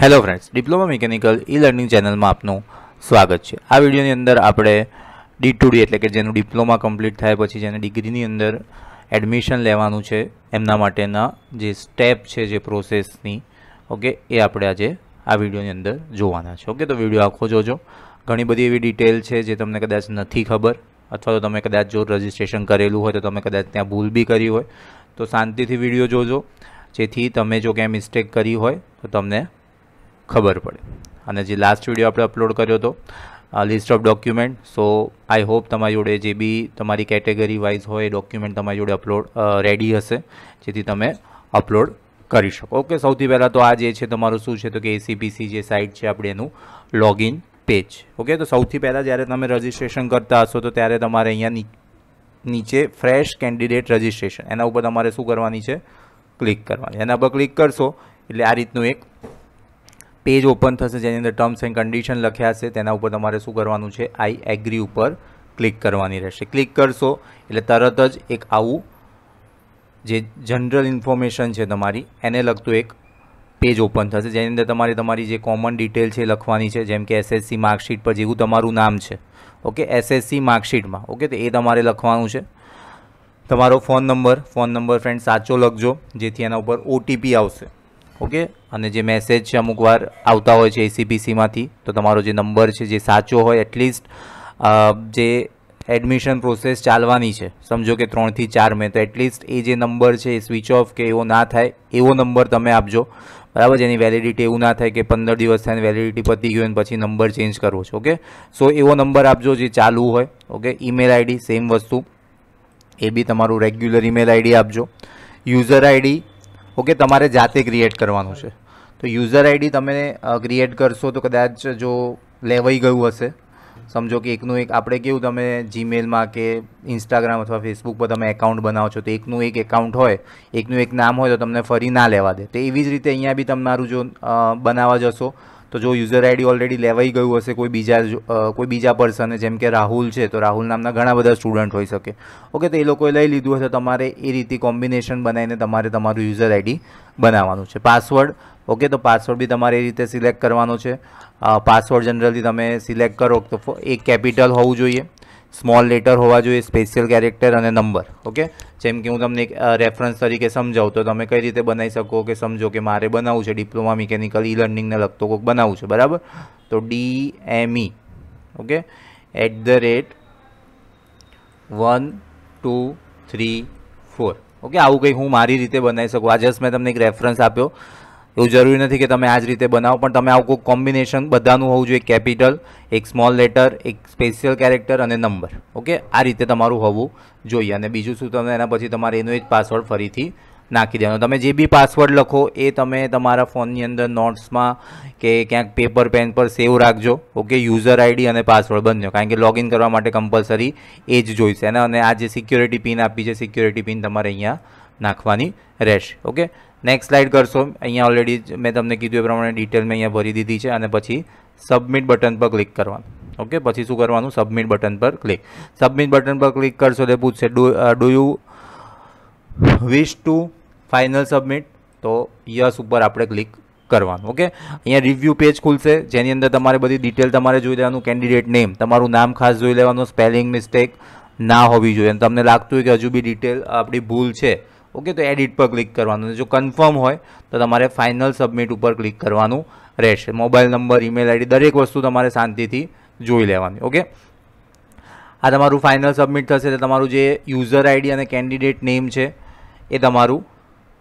hello friends diploma mechanical E learning ચેનલમાં આપનું સ્વાગત છે આ વિડીયોની અંદર આપણે ડી ટુ ડી એટલે કે જેનું ડિપ્લોમા કમ્પ્લીટ થાય પછી જેને ડિગ્રીની અંદર એડમિશન લેવાનું છે એમના માટેના જે સ્ટેપ છે જે પ્રોસેસની ઓકે એ આપણે આજે આ વિડીયોની અંદર જોવાના છે ઓકે તો વિડીયો આખો જોજો ઘણી બધી એવી ડિટેલ છે જે તમને કદાચ નથી ખબર અથવા તો તમે કદાચ જો રજિસ્ટ્રેશન કરેલું હોય તો તમે કદાચ ત્યાં ભૂલ બી કરી હોય તો શાંતિથી વિડીયો જોજો જેથી તમે જો ક્યાંય મિસ્ટેક કરી હોય તો તમને ખબર પડે અને જે લાસ્ટ વિડીયો આપણે અપલોડ કર્યો હતો list of document so I hope તમારી જોડે જે બી તમારી કેટેગરી વાઇઝ હોય ડોક્યુમેન્ટ તમારી જોડે અપલોડ રેડી હશે જેથી તમે અપલોડ કરી શકો ઓકે સૌથી પહેલાં તો આ જે છે તમારું શું છે તો કે એસીબીસી જે સાઇટ છે આપણે એનું લોગિન પેજ ઓકે તો સૌથી પહેલાં જ્યારે તમે રજિસ્ટ્રેશન કરતા હશો તો ત્યારે તમારે અહીંયા નીચે ફ્રેશ કેન્ડિડેટ રજિસ્ટ્રેશન એના ઉપર તમારે શું કરવાની છે ક્લિક કરવાની એના પર ક્લિક કરશો એટલે આ રીતનું એક પેજ ઓપન થશે જેની અંદર ટર્મ્સ એન્ડ કન્ડિશન લખ્યા છે તેના ઉપર તમારે શું કરવાનું છે આઈ એગ્રી ઉપર ક્લિક કરવાની રહેશે ક્લિક કરશો એટલે તરત જ એક આવું જે જનરલ ઇન્ફોર્મેશન છે તમારી એને લગતું એક પેજ ઓપન થશે જેની અંદર તમારી તમારી જે કોમન ડિટેલ છે લખવાની છે જેમ કે એસએસસી માર્કશીટ પર જેવું તમારું નામ છે ઓકે એસએસસી માર્કશીટમાં ઓકે તો એ તમારે લખવાનું છે તમારો phone number phone number friend સાચો લખજો જેથી એના ઉપર ઓટીપી આવશે ઓકે અને જે મેસેજ છે અમુક વાર આવતા હોય છે એસીબીસીમાંથી તો તમારો જે નંબર છે જે સાચો હોય એટલીસ્ટ જે એડમિશન પ્રોસેસ ચાલવાની છે સમજો કે ત્રણથી ચાર મે તો એટલીસ્ટ એ જે નંબર છે એ સ્વિચ ઓફ કે એવો ના થાય એવો નંબર તમે આપજો બરાબર જેની વેલિડિટી એવું ના થાય કે પંદર દિવસ થઈને વેલિડિટી પતી ગયું અને પછી નંબર ચેન્જ કરવો છે ઓકે સો એવો નંબર આપજો જે ચાલુ હોય ઓકે ઈમેલ આઈડી સેમ વસ્તુ એ બી તમારું રેગ્યુલર ઈમેલ આઈડી આપજો યુઝર આઈડી ઓકે તમારે જાતે ક્રિએટ કરવાનું છે તો યુઝર આઈડી તમે ક્રિએટ કરશો તો કદાચ જો લેવાઈ ગયું હશે સમજો કે એકનું એક આપણે કેવું તમે જીમેલમાં કે ઇન્સ્ટાગ્રામ અથવા ફેસબુક પર તમે એકાઉન્ટ બનાવો છો તો એકનું એક એકાઉન્ટ હોય એકનું એક નામ હોય તો તમને ફરી ના લેવા દે તો એવી જ રીતે અહીંયા બી તમારું જો બનાવવા જશો તો જો યુઝર આઈડી ઓલરેડી લેવાઈ ગયું હશે કોઈ બીજા કોઈ બીજા પર્સને જેમ કે રાહુલ છે તો રાહુલ નામના ઘણા બધા સ્ટુડન્ટ હોઈ શકે ઓકે તો એ લોકોએ લઈ લીધું હશે તમારે એ રીતે કોમ્બિનેશન બનાવીને તમારે તમારું યુઝર આઈડી બનાવવાનું છે પાસવર્ડ ઓકે તો પાસવર્ડ બી તમારે એ રીતે સિલેક્ટ કરવાનો છે પાસવર્ડ જનરલી તમે સિલેક્ટ કરો તો એક કેપિટલ હોવું જોઈએ સ્મોલ લેટર હોવા જોઈએ સ્પેશિયલ કેરેક્ટર અને નંબર ઓકે જેમ કે હું તમને એક રેફરન્સ તરીકે સમજાવું તો તમે કઈ રીતે બનાવી શકો કે સમજો કે મારે બનાવવું છે ડિપ્લોમા મિકેનિકલ ઈ લર્નિંગને લગતો કોઈક બનાવવું છે બરાબર તો D M E okay at the rate one two three four okay આવું કંઈક હું મારી રીતે બનાવી શકું આ જસ્ટ મેં તમને એક રેફરન્સ આપ્યો એવું જરૂરી નથી કે તમે આ જ રીતે બનાવો પણ તમે આવું કોઈ કોમ્બિનેશન બધાનું હોવું જોઈએ કેપિટલ એક સ્મોલ લેટર એક સ્પેશિયલ કેરેક્ટર અને નંબર ઓકે આ રીતે તમારું હોવું જોઈએ અને બીજું શું તમે એના પછી તમારે એનો જ પાસવર્ડ ફરીથી નાખી દેવાનો તમે જે બી પાસવર્ડ લખો એ તમે તમારા ફોનની અંદર નોટ્સમાં કે ક્યાંક પેપર પેન પર સેવ રાખજો ઓકે યુઝર આઈડી અને પાસવર્ડ બંને કારણ કે લોગિન કરવા માટે કમ્પલસરી એ જ જોઈશે અને આ જે સિક્યોરિટી પિન આપી છે સિક્યોરિટી પિન તમારે અહીંયા નાખવાની રહેશે ઓકે નેક્સ્ટ સ્લાઇડ કરશો અહીંયા ઓલરેડી મેં તમને કીધું એ પ્રમાણે ડિટેલ મેં અહીંયા ભરી દીધી છે અને પછી સબમિટ બટન પર ક્લિક કરવાનું ઓકે પછી શું કરવાનું સબમિટ બટન પર ક્લિક સબમિટ બટન પર ક્લિક કરશો એટલે પૂછશે do do you wish to final submit તો યસ ઉપર આપણે ક્લિક કરવાનું ઓકે અહીંયા રિવ્યૂ પેજ ખુલશે જેની અંદર તમારે બધી ડિટેલ તમારે જોઈ લેવાનું કેન્ડિડેટ નેમ તમારું નામ ખાસ જોઈ લેવાનું સ્પેલિંગ મિસ્ટેક ના હોવી જોઈએ અને તમને લાગતું હોય કે હજુ બી ડિટેલ આપણી ભૂલ છે ઓકે તો એડિટ પર ક્લિક કરવાનું જો કન્ફર્મ હોય તો તમારે ફાઇનલ સબમિટ ઉપર ક્લિક કરવાનું રહેશે મોબાઈલ નંબર ઈમેલ આઈડી દરેક વસ્તુ તમારે શાંતિથી જોઈ લેવાની ઓકે આ તમારું ફાઇનલ સબમિટ થશે તો તમારું જે યુઝર આઈડી અને કેન્ડિડેટ નેમ છે એ તમારું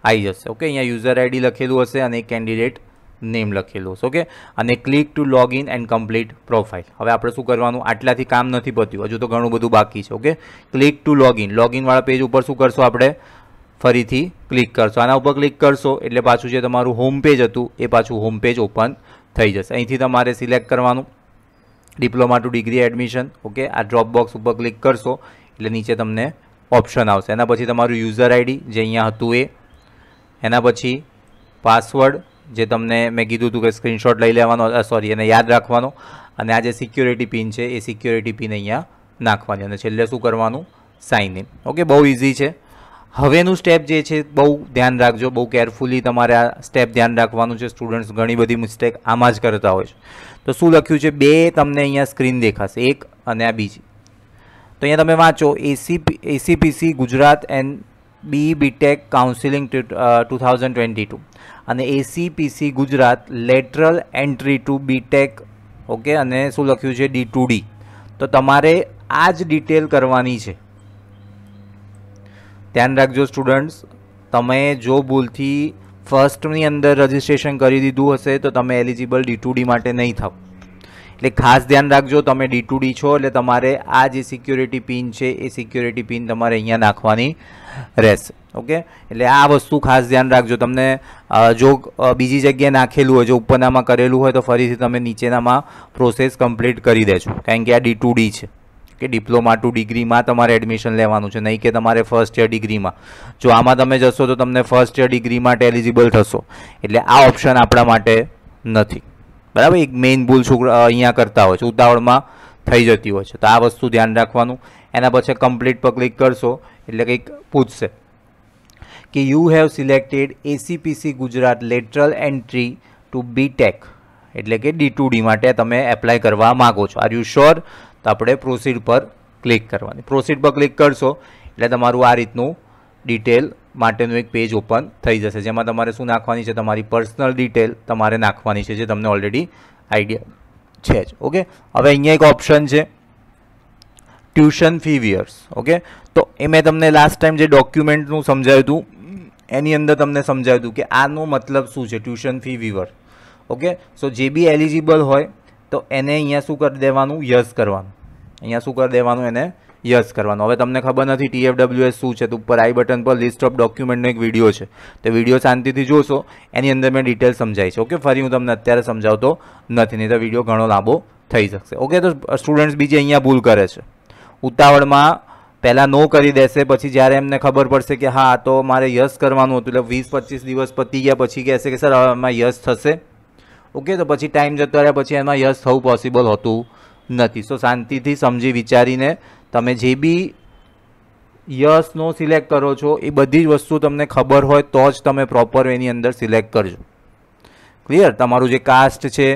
આવી જશે ઓકે અહીંયા યુઝર આઈડી લખેલું હશે અને કેન્ડિડેટ નેમ લખેલું હશે ઓકે અને click to log in and complete profile હવે આપણે શું કરવાનું આટલાથી કામ નથી પત્યું હજુ તો ઘણું બધું બાકી છે okay click to log in લોગ ઇનવાળા પેજ ઉપર શું કરશું આપણે ફરીથી ક્લિક કરશો આના ઉપર ક્લિક કરશો એટલે પાછું જે તમારું હોમ પેજ હતું એ પાછું હોમ પેજ ઓપન થઈ જશે અહીંથી તમારે સિલેક્ટ કરવાનું diploma to degree admission okay આ ડ્રોપ બોક્સ ઉપર ક્લિક કરશો એટલે નીચે તમને ઓપ્શન આવશે એના પછી તમારું યુઝર આઈડી જે અહીંયા હતું એ એના પછી પાસવર્ડ જે તમને મેં કીધું હતું કે સ્ક્રીનશોટ લઈ લેવાનો સોરી એને યાદ રાખવાનો અને આ જે સિક્યોરિટી પિન છે એ સિક્યોરિટી પિન અહીંયા નાખવાની અને છેલ્લે શું કરવાનું સાઇન ઇન ઓકે બહુ ઇઝી છે હવેનું સ્ટેપ જે છે બહુ ધ્યાન રાખજો બહુ કેરફુલી તમારે આ સ્ટેપ ધ્યાન રાખવાનું છે સ્ટુડન્ટ્સ ઘણી બધી મિસ્ટેક આમાં જ કરતા હોય છે તો શું લખ્યું છે બે તમને અહીંયા સ્ક્રીન દેખાશે એક અને આ બીજી તો અહીંયા તમે વાંચો AC ACPC Gujarat and B BTech counselling two thousand twenty two અને ACPC Gujarat lateral entry to BTech okay અને શું લખ્યું છે ડી ટુ ડી તો તમારે આ જ ડિટેલ કરવાની છે ધ્યાન રાખજો સ્ટુડન્ટ્સ તમે જો ભૂલથી ફર્સ્ટની અંદર રજિસ્ટ્રેશન કરી દીધું હશે તો તમે એલિજિબલ ડી ટુ ડી માટે નહીં થાવ એટલે ખાસ ધ્યાન રાખજો તમે ડી ટુ ડી છો એટલે તમારે આ જે સિક્યોરિટી પિન છે એ સિક્યોરિટી પિન તમારે અહીંયા નાખવાની રહેશે ઓકે એટલે આ વસ્તુ ખાસ ધ્યાન રાખજો તમને જો બીજી જગ્યાએ નાખેલું હોય જો ઉપરનામાં કરેલું હોય તો ફરીથી તમે નીચેનામાં પ્રોસેસ કમ્પ્લીટ કરી દેજો કારણ કે આ ડી ટુ ડી છે કે ડિપ્લોમા ટુ ડિગ્રીમાં તમારે એડમિશન લેવાનું છે નહીં કે તમારે ફર્સ્ટ યર ડિગ્રીમાં જો આમાં તમે જશો તો તમને ફર્સ્ટ યર ડિગ્રી માટે એલિજિબલ થશો એટલે આ ઓપ્શન આપણા માટે નથી બરાબર એક મેઇન ભૂલ છોકરા અહીંયા કરતા હોય છે ઉતાવળમાં થઈ જતી હોય છે તો આ વસ્તુ ધ્યાન રાખવાનું એના પછી કમ્પ્લીટ પર ક્લિક કરશો એટલે કંઈક પૂછશે કે you have selected ACPC Gujarat lateral entry to BTech એટલે કે ડી ટુ ડી માટે તમે એપ્લાય કરવા માગો છો આર યુ શ્યોર આપણે પ્રોસીડ પર ક્લિક કરવાની પ્રોસીડ પર ક્લિક કરશો એટલે તમારું આ રીતનું ડિટેલ માટેનું એક પેજ ઓપન થઈ જશે જેમાં તમારે શું નાખવાની છે તમારી પર્સનલ ડિટેલ તમારે નાખવાની છે જે તમને ઓલરેડી આઈડિયા છે જ ઓકે હવે અહીંયા એક ઓપ્શન છે ટ્યુશન ફી વિયર્સ ઓકે તો એ મેં તમને લાસ્ટ ટાઈમ જે ડોક્યુમેન્ટનું સમજાવ્યું હતું એની અંદર તમને સમજાવ્યું હતું કે આનો મતલબ શું છે tuition fee waiver okay so જે બી એલિજિબલ હોય તો એને અહીંયા શું કરી દેવાનું યસ કરવાનું અહીંયા શું કરી દેવાનું એને યસ કરવાનું હવે તમને ખબર નથી ટીએફડબ્લ્યુએસ શું છે તો ઉપર આઈ બટન પર લિસ્ટ ઓફ ડોક્યુમેન્ટનો એક વિડીયો છે તો વિડીયો શાંતિથી જોશો એની અંદર મેં ડિટેલ સમજાવી છે ઓકે ફરી હું તમને અત્યારે સમજાવતો નથી નહીં તો વિડીયો ઘણો લાંબો થઈ શકશે ઓકે તો સ્ટુડન્ટ્સ બીજી અહીંયા ભૂલ કરે છે ઉતાવળમાં પહેલાં નો કરી દેશે પછી જ્યારે એમને ખબર પડશે કે હા તો મારે યસ કરવાનું હતું એટલે વીસ પચીસ દિવસ પતી ગયા પછી કહેશે કે સર હવે એમાં યસ થશે ઓકે તો પછી ટાઈમ જતો રહ્યા પછી એમાં યસ થવું પોસિબલ હતું નથી સો શાંતિથી સમજી વિચારીને તમે જે બી યસનો સિલેક્ટ કરો છો એ બધી જ વસ્તુ તમને ખબર હોય તો જ તમે પ્રોપર એની અંદર સિલેક્ટ કરજો ક્લિયર તમારું જે કાસ્ટ છે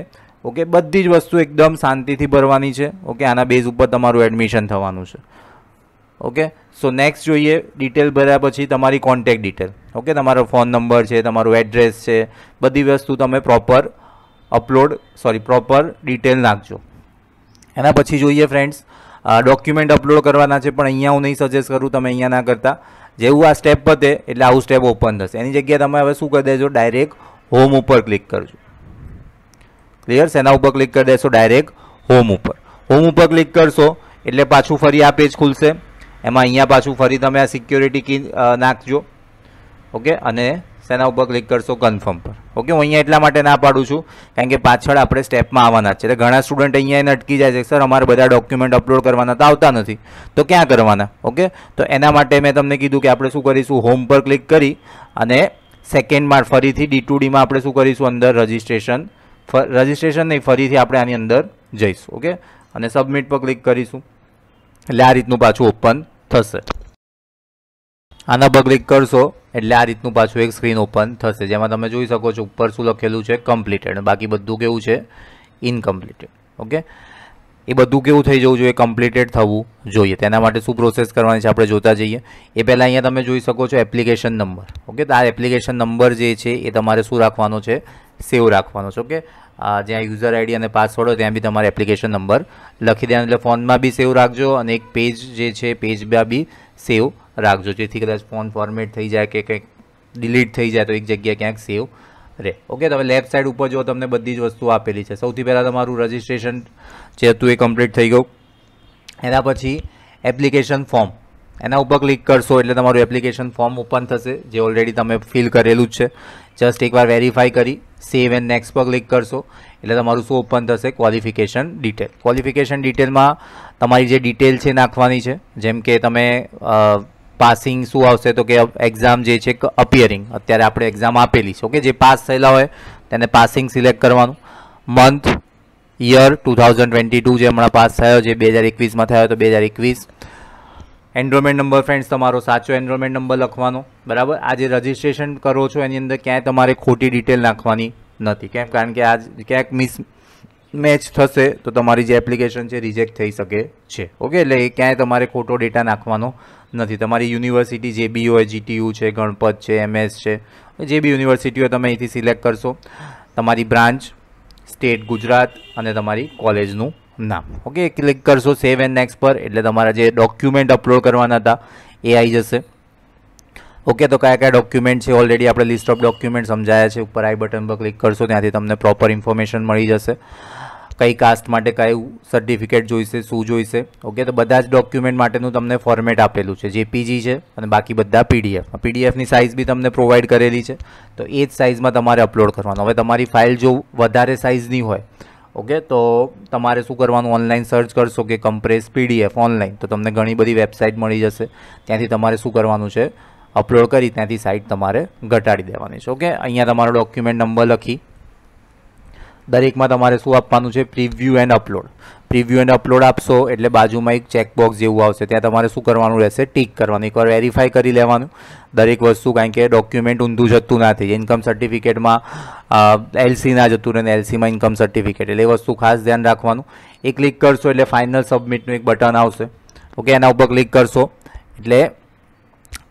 ઓકે બધી જ વસ્તુ એકદમ શાંતિથી ભરવાની છે ઓકે આના બેઝ ઉપર તમારું એડમિશન થવાનું છે ઓકે સો નેક્સ્ટ જોઈએ ડિટેલ ભર્યા પછી તમારી કોન્ટેક ડિટેલ ઓકે તમારો ફોન નંબર છે તમારું એડ્રેસ છે બધી વસ્તુ તમે proper upload sorry proper detail નાખજો એના પછી જોઈએ ફ્રેન્ડ્સ ડોક્યુમેન્ટ અપલોડ કરવાના છે પણ અહીંયા હું નહીં સજેસ્ટ કરું તમે અહીંયા ના કરતા જેવું આ સ્ટેપ પતે એટલે આવું સ્ટેપ ઓપન થશે એની જગ્યાએ તમે હવે શું કરી દેજો ડાયરેક્ટ હોમ ઉપર ક્લિક કરજો ક્લિયર એના ઉપર ક્લિક કરી દેશો ડાયરેક્ટ હોમ ઉપર હોમ ઉપર ક્લિક કરશો એટલે પાછું ફરી આ પેજ ખુલશે એમાં અહીંયા પાછું ફરી તમે આ સિક્યોરિટી કી નાખજો ઓકે અને તેના ઉપર ક્લિક કરશો કન્ફર્મ પર ઓકે હું અહીંયા એટલા માટે ના પાડું છું કારણ કે પાછળ આપણે સ્ટેપમાં આવવાના છે એટલે ઘણા સ્ટુડન્ટ અહીંયા એને અટકી જાય છે સર અમારે બધા ડોક્યુમેન્ટ અપલોડ કરવાના તો આવતા નથી તો ક્યાં કરવાના ઓકે તો એના માટે મેં તમને કીધું કે આપણે શું કરીશું હોમ પર ક્લિક કરી અને સેકન્ડમાં ફરીથી ડી ટુ ડીમાં આપણે શું કરીશું અંદર રજિસ્ટ્રેશન રજિસ્ટ્રેશન નહીં ફરીથી આપણે આની અંદર જઈશું ઓકે અને સબમિટ પર ક્લિક કરીશું એટલે આ રીતનું પાછું ઓપન થશે આના પર ક્લિક કરશો એટલે આ રીતનું પાછું એક સ્ક્રીન ઓપન થશે જેમાં તમે જોઈ શકો છો ઉપર શું લખેલું છે કમ્પ્લીટેડ બાકી બધું કેવું છે ઇનકમ્પ્લીટેડ ઓકે એ બધું કેવું થઈ જવું જોઈએ કમ્પ્લીટેડ થવું જોઈએ તેના માટે શું પ્રોસેસ કરવાની છે આપણે જોતા જઈએ એ પહેલાં અહીંયા તમે જોઈ શકો છો એપ્લિકેશન નંબર ઓકે તો આ એપ્લિકેશન નંબર જે છે એ તમારે શું રાખવાનો છે સેવ રાખવાનો છે ઓકે જ્યાં યુઝર આઈડી અને પાસવર્ડ હોય ત્યાં બી તમારે એપ્લિકેશન નંબર લખી દેવાનો એટલે ફોનમાં બી સેવ રાખજો અને એક પેજ જે છે પેજમાં બી સેવ રાખજો જેથી કદાચ ફોન ફોર્મેટ થઈ જાય કે કંઈક ડિલીટ થઈ જાય તો એક જગ્યાએ ક્યાંક સેવ રે ઓકે તમે લેફ્ટ સાઈડ ઉપર જો તમને બધી જ વસ્તુ આપેલી છે સૌથી પહેલાં તમારું રજિસ્ટ્રેશન જે હતું એ કમ્પ્લીટ થઈ ગયું એના પછી એપ્લિકેશન ફોર્મ એના ઉપર ક્લિક કરશો એટલે તમારું એપ્લિકેશન ફોર્મ ઓપન થશે જે ઓલરેડી તમે ફિલ કરેલું જ છે જસ્ટ એકવાર વેરીફાઈ કરી સેવ એન્ડ નેક્સ્ટ પર ક્લિક કરશો એટલે તમારું શું ઓપન થશે ક્વોલિફિકેશન ડિટેલ ક્વોલિફિકેશન ડિટેલમાં તમારી જે ડિટેલ છે નાખવાની છે જેમ કે તમે પાસિંગ શું આવશે તો કે એક્ઝામ જે છે અપિયરિંગ અત્યારે આપણે એક્ઝામ આપેલી છે ઓકે જે પાસ થયેલા હોય તેને પાસિંગ સિલેક્ટ કરવાનું month year two thousand twenty two જે હમણાં પાસ થયો છે બે હજાર એકવીસમાં થયો તો બે હજાર એકવીસ એનરોલમેન્ટ નંબર ફ્રેન્ડ્સ તમારો સાચો એનરોલમેન્ટ નંબર લખવાનો બરાબર આ જે રજિસ્ટ્રેશન કરો છો એની અંદર ક્યાંય તમારે ખોટી ડિટેલ નાખવાની નથી કેમ કારણ કે આજ ક્યાંક મિસ મેચ થશે તો તમારી જે એપ્લિકેશન છે રિજેક્ટ થઈ શકે છે ઓકે એટલે એ ક્યાંય તમારે ખોટો ડેટા નાખવાનો નથી તમારી યુનિવર્સિટી જે બી હોય જીટીયુ છે ગણપત છે એમએસ છે જે બી યુનિવર્સિટીઓ તમે અહીંથી સિલેક્ટ કરશો તમારી બ્રાન્ચ સ્ટેટ ગુજરાત અને તમારી કોલેજનું નામ ઓકે ક્લિક કરશો સેવ એન્ડ નેક્સ્ટ પર એટલે તમારા જે ડોક્યુમેન્ટ અપલોડ કરવાના હતા એ આવી જશે ઓકે તો કયા કયા ડોક્યુમેન્ટ છે ઓલરેડી આપણે લિસ્ટ ઓફ ડોક્યુમેન્ટ સમજાયા છે ઉપર આઈ બટન પર ક્લિક કરશો ત્યાંથી તમને પ્રોપર ઇન્ફોર્મેશન મળી જશે કઈ કાસ્ટ માટે કયું સર્ટિફિકેટ જોઈશે શું જોઈશે ઓકે તો બધા જ ડોક્યુમેન્ટ માટેનું તમને ફોર્મેટ આપેલું છે જેપીજી છે અને બાકી બધા પીડીએફ પીડીએફની સાઇઝ બી તમને પ્રોવાઈડ કરેલી છે તો એ જ સાઇઝમાં તમારે અપલોડ કરવાનું હવે તમારી ફાઇલ જો વધારે સાઇઝની હોય ઓકે તો તમારે શું કરવાનું ઓનલાઈન સર્ચ કરશો કે કમ્પ્રેસ પીડીએફ ઓનલાઈન તો તમને ઘણી બધી વેબસાઇટ મળી જશે ત્યાંથી તમારે શું કરવાનું છે અપલોડ કરી ત્યાંથી સાઇટ તમારે ઘટાડી દેવાની છે ઓકે અહીંયા તમારો ડોક્યુમેન્ટ નંબર લખી દરેકમાં તમારે શું આપવાનું છે preview and upload preview and upload આપશો એટલે બાજુમાં એક ચેકબોક્સ જેવું આવશે ત્યાં તમારે શું કરવાનું રહેશે ટીક કરવાનું એકવાર વેરીફાઈ કરી લેવાનું દરેક વસ્તુ કારણ કે ડોક્યુમેન્ટ ઊંધું જતું નથી થઈ ઇન્કમ સર્ટિફિકેટમાં એલસી ના જતું રહે ને એલસીમાં ઇન્કમ સર્ટિફિકેટ એટલે એ વસ્તુ ખાસ ધ્યાન રાખવાનું એ ક્લિક કરશો એટલે ફાઇનલ સબમિટનું એક બટન આવશે ઓકે એના ઉપર ક્લિક કરશો એટલે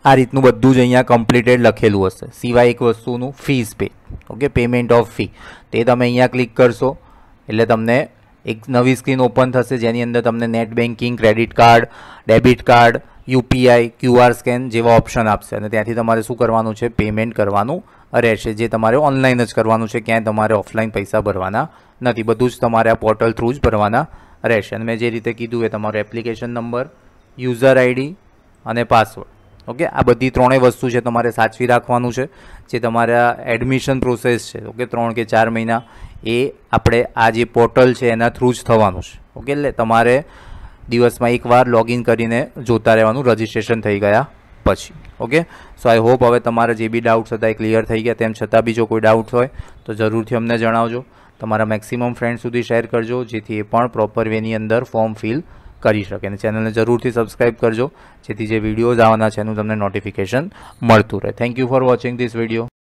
આ રીતનું બધું જ અહીંયા કમ્પ્લીટેડ લખેલું હશે સિવાય એક વસ્તુનું fees pay okay payment of fee તે તમે અહીંયા ક્લિક કરશો એટલે તમને એક નવી સ્ક્રીન ઓપન થશે જેની અંદર તમને net banking credit card debit card UPI QR scan જેવા ઓપ્શન આપશે અને ત્યાંથી તમારે શું કરવાનું છે પેમેન્ટ કરવાનું રહેશે જે તમારે ઓનલાઈન જ કરવાનું છે ક્યાંય તમારે ઓફલાઈન પૈસા ભરવાના નથી બધું જ તમારે આ પોર્ટલ થ્રુ જ ભરવાના રહેશે અને મેં જે રીતે કીધું એ તમારો એપ્લિકેશન નંબર યુઝર આઈડી અને પાસવર્ડ ઓકે આ બધી ત્રણેય વસ્તુ છે તમારે સાચવી રાખવાનું છે જે તમારા એડમિશન પ્રોસેસ છે ઓકે ત્રણ કે ચાર મહિના એ આપણે આ જે પોર્ટલ છે એના થ્રુ જ થવાનું છે ઓકે એટલે તમારે દિવસમાં એકવાર લોગિન કરીને જોતા રહેવાનું રજિસ્ટ્રેશન થઈ ગયા પછી ઓકે સો આઈ હોપ હવે તમારા જે બી ડાઉટ્સ હતા એ ક્લિયર થઈ ગયા તેમ છતાં બીજો કોઈ ડાઉટ હોય તો જરૂરથી અમને જણાવજો તમારા મેક્સિમમ ફ્રેન્ડ સુધી શેર કરજો જેથી એ પણ પ્રોપર વેની અંદર ફોર્મ ફિલ કરી શકે અને ચેનલને જરૂરથી સબસ્ક્રાઇબ કરજો જેથી જે વિડીયોઝ આવવાના છે એનું તમને નોટિફિકેશન મળતું રહે thank you for watching this video